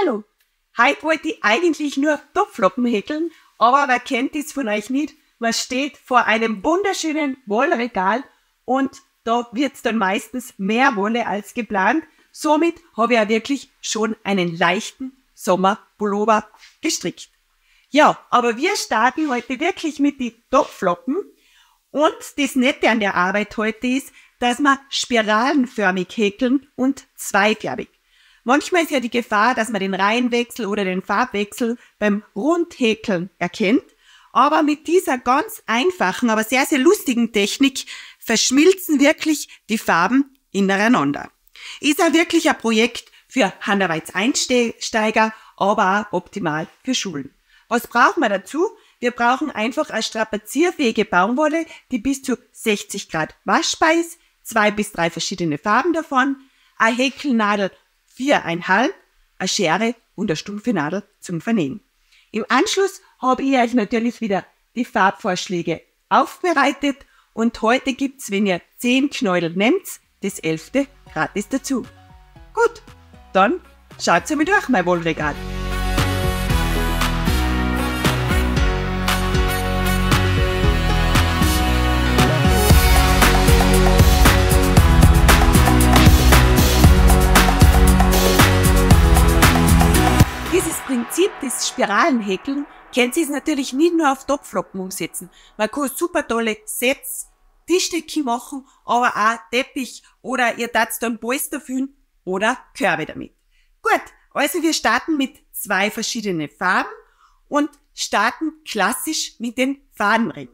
hallo, heute wollte ich eigentlich nur Topfloppen häkeln, aber wer kennt das von euch nicht? Man steht vor einem wunderschönen Wollregal und da wird es dann meistens mehr Wolle als geplant. Somit habe ich ja wirklich schon einen leichten Sommerpullover gestrickt. Ja, aber wir starten heute wirklich mit den Topfloppen. Und das Nette an der Arbeit heute ist, dass man spiralenförmig häkeln und zweifärbig Manchmal ist ja die Gefahr, dass man den Reihenwechsel oder den Farbwechsel beim Rundhäkeln erkennt. Aber mit dieser ganz einfachen, aber sehr, sehr lustigen Technik verschmilzen wirklich die Farben ineinander. Ist ja wirklich ein Projekt für Handarbeitseinsteiger, aber auch optimal für Schulen. Was brauchen wir dazu? Wir brauchen einfach eine strapazierfähige Baumwolle, die bis zu 60 Grad waschbar ist, zwei bis drei verschiedene Farben davon, eine Häkelnadel viereinhalb, eine Schere und eine stumpfe Nadel zum Vernähen. Im Anschluss habe ich euch natürlich wieder die Farbvorschläge aufbereitet und heute gibt es, wenn ihr zehn Knäuel nehmt, das elfte gratis dazu. Gut, dann schaut's einmal durch, mein Wohlregal. Prinzip des Spiralenhäkeln können Sie es natürlich nicht nur auf Topflocken umsetzen. Man kann super tolle Sets, Tischdecke machen, aber auch Teppich oder ihr tats dann Polster füllen oder Körbe damit. Gut, also wir starten mit zwei verschiedenen Farben und starten klassisch mit den Fadenringen.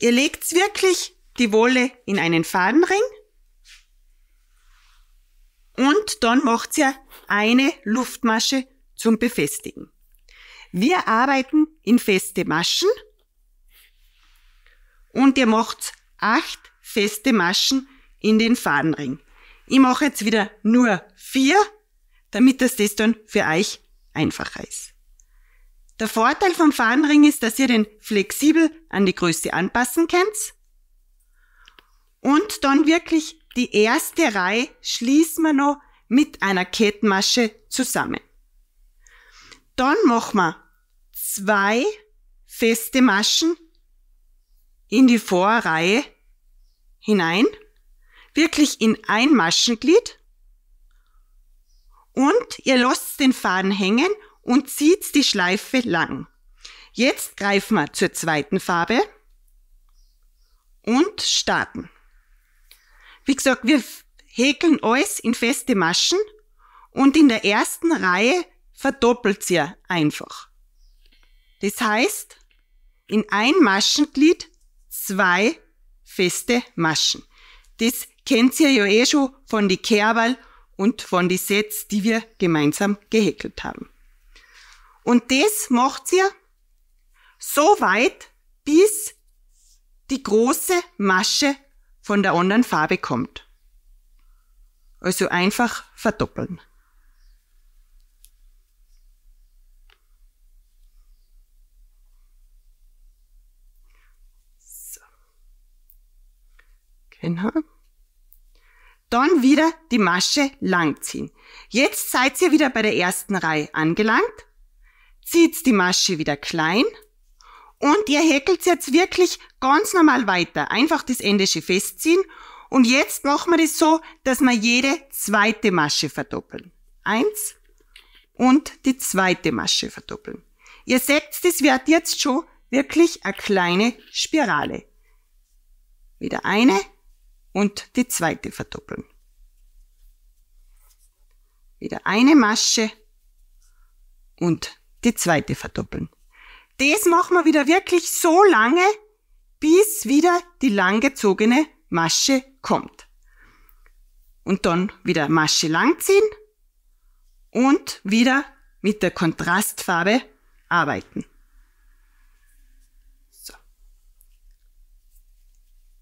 Ihr legt wirklich die Wolle in einen Fadenring und dann macht ja eine Luftmasche zum Befestigen. Wir arbeiten in feste Maschen und ihr macht acht feste Maschen in den Fadenring. Ich mache jetzt wieder nur vier, damit das das dann für euch einfacher ist. Der Vorteil vom Fadenring ist, dass ihr den flexibel an die Größe anpassen könnt und dann wirklich die erste Reihe schließen wir noch mit einer Kettenmasche zusammen. Dann machen wir zwei feste Maschen in die Vorreihe hinein, wirklich in ein Maschenglied und ihr lasst den Faden hängen und zieht die Schleife lang. Jetzt greifen wir zur zweiten Farbe und starten. Wie gesagt, wir häkeln alles in feste Maschen und in der ersten Reihe verdoppelt sie einfach. Das heißt, in ein Maschenglied zwei feste Maschen. Das kennt ihr ja eh schon von die Kerberl und von die Sets, die wir gemeinsam gehäkelt haben. Und das macht ihr so weit, bis die große Masche von der anderen Farbe kommt. Also einfach verdoppeln. So. Genau. Dann wieder die Masche langziehen. Jetzt seid ihr wieder bei der ersten Reihe angelangt. Zieht die Masche wieder klein und ihr häkelt jetzt wirklich ganz normal weiter. Einfach das Ende Endische festziehen. Und jetzt machen wir das so, dass wir jede zweite Masche verdoppeln. Eins und die zweite Masche verdoppeln. Ihr seht, das wird jetzt schon wirklich eine kleine Spirale. Wieder eine und die zweite verdoppeln. Wieder eine Masche und die zweite verdoppeln. Das machen wir wieder wirklich so lange, bis wieder die langgezogene Masche kommt. Und dann wieder Masche langziehen und wieder mit der Kontrastfarbe arbeiten. So.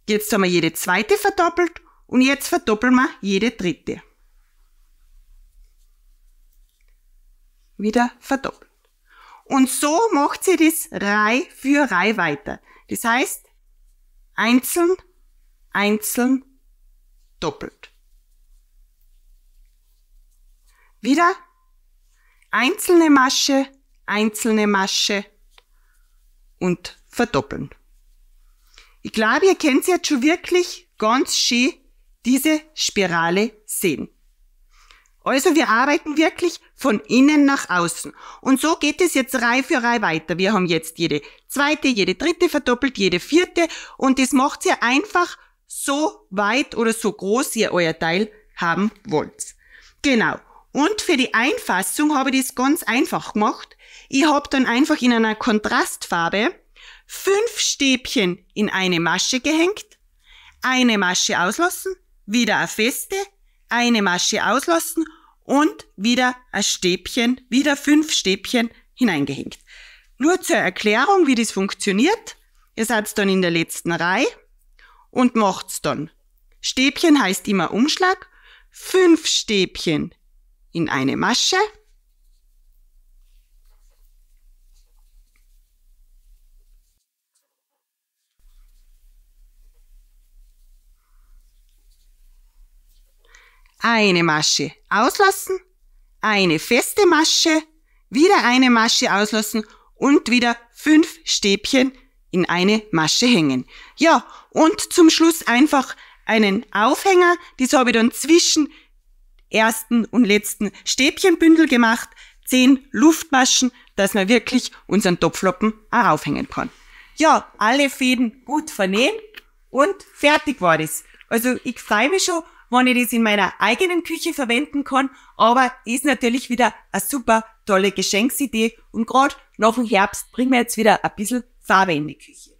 Jetzt haben wir jede zweite verdoppelt und jetzt verdoppeln wir jede dritte. Wieder verdoppelt. Und so macht sie das Reihe für Reihe weiter. Das heißt, einzeln, einzeln, doppelt. Wieder einzelne Masche, einzelne Masche und verdoppeln. Ich glaube, ihr könnt jetzt schon wirklich ganz schön diese Spirale sehen. Also wir arbeiten wirklich von innen nach außen. Und so geht es jetzt Reihe für Reihe weiter. Wir haben jetzt jede zweite, jede dritte verdoppelt, jede vierte und das macht ihr einfach so weit oder so groß ihr euer Teil haben wollt. Genau. Und für die Einfassung habe ich das ganz einfach gemacht. Ich habe dann einfach in einer Kontrastfarbe fünf Stäbchen in eine Masche gehängt, eine Masche auslassen, wieder eine feste, eine Masche auslassen und wieder ein Stäbchen, wieder fünf Stäbchen hineingehängt. Nur zur Erklärung, wie das funktioniert. Ihr seid dann in der letzten Reihe und macht's dann. Stäbchen heißt immer Umschlag. Fünf Stäbchen in eine Masche. eine Masche auslassen, eine feste Masche, wieder eine Masche auslassen und wieder fünf Stäbchen in eine Masche hängen. Ja, und zum Schluss einfach einen Aufhänger, das habe ich dann zwischen ersten und letzten Stäbchenbündel gemacht, zehn Luftmaschen, dass man wirklich unseren Topfloppen auch aufhängen kann. Ja, alle Fäden gut vernähen und fertig war das. Also ich freue mich schon wenn ich das in meiner eigenen Küche verwenden kann, aber ist natürlich wieder eine super tolle Geschenksidee und gerade nach dem Herbst bringen wir jetzt wieder ein bisschen Farbe in die Küche.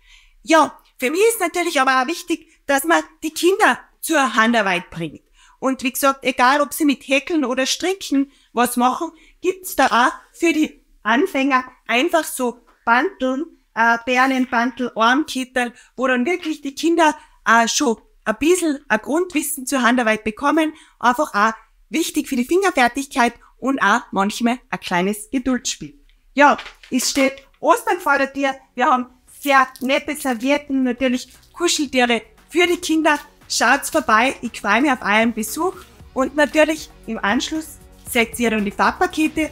Ja, für mich ist natürlich aber auch wichtig, dass man die Kinder zur Handarbeit bringt. Und wie gesagt, egal ob sie mit Häkeln oder Stricken was machen, gibt's da auch für die Anfänger einfach so Banteln, äh, Perlenbantel, Armkittel, wo dann wirklich die Kinder äh, schon ein bisschen ein Grundwissen zur Handarbeit bekommen, einfach auch wichtig für die Fingerfertigkeit und auch manchmal ein kleines Geduldsspiel. Ja, es steht Ostern vor der Tür. Wir haben sehr nette Servietten, natürlich Kuscheltiere für die Kinder. Schaut's vorbei, ich freue mich auf euren Besuch und natürlich im Anschluss seht ihr dann die Farbpakete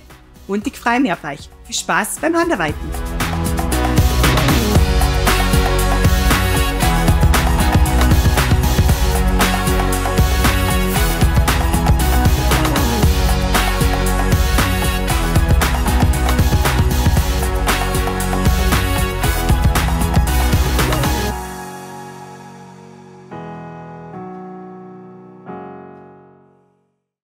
und ich freue mich auf euch. Viel Spaß beim Handarbeiten!